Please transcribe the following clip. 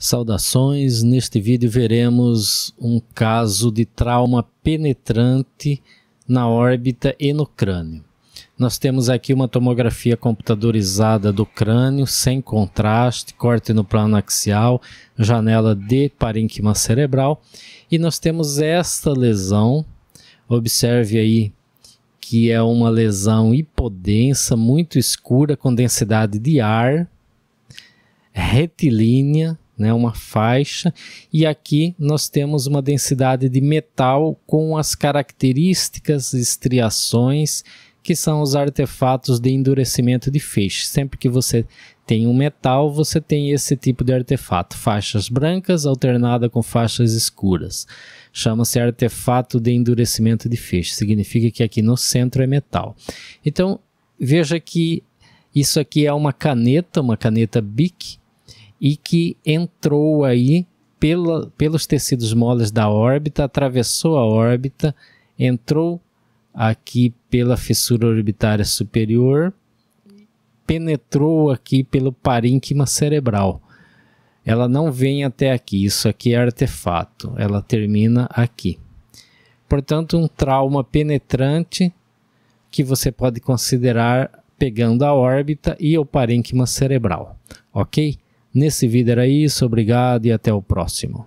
Saudações! Neste vídeo veremos um caso de trauma penetrante na órbita e no crânio. Nós temos aqui uma tomografia computadorizada do crânio, sem contraste, corte no plano axial, janela de parênquima cerebral. E nós temos esta lesão, observe aí que é uma lesão hipodensa, muito escura, com densidade de ar, retilínea, né, uma faixa, e aqui nós temos uma densidade de metal com as características estriações, que são os artefatos de endurecimento de feixe. Sempre que você tem um metal, você tem esse tipo de artefato, faixas brancas alternadas com faixas escuras. Chama-se artefato de endurecimento de feixe, significa que aqui no centro é metal. Então, veja que isso aqui é uma caneta, uma caneta BIC, e que entrou aí pela, pelos tecidos moles da órbita, atravessou a órbita, entrou aqui pela fissura orbitária superior, penetrou aqui pelo parínquima cerebral. Ela não vem até aqui, isso aqui é artefato, ela termina aqui. Portanto, um trauma penetrante que você pode considerar pegando a órbita e o parênquima cerebral, ok? Nesse vídeo era isso, obrigado e até o próximo.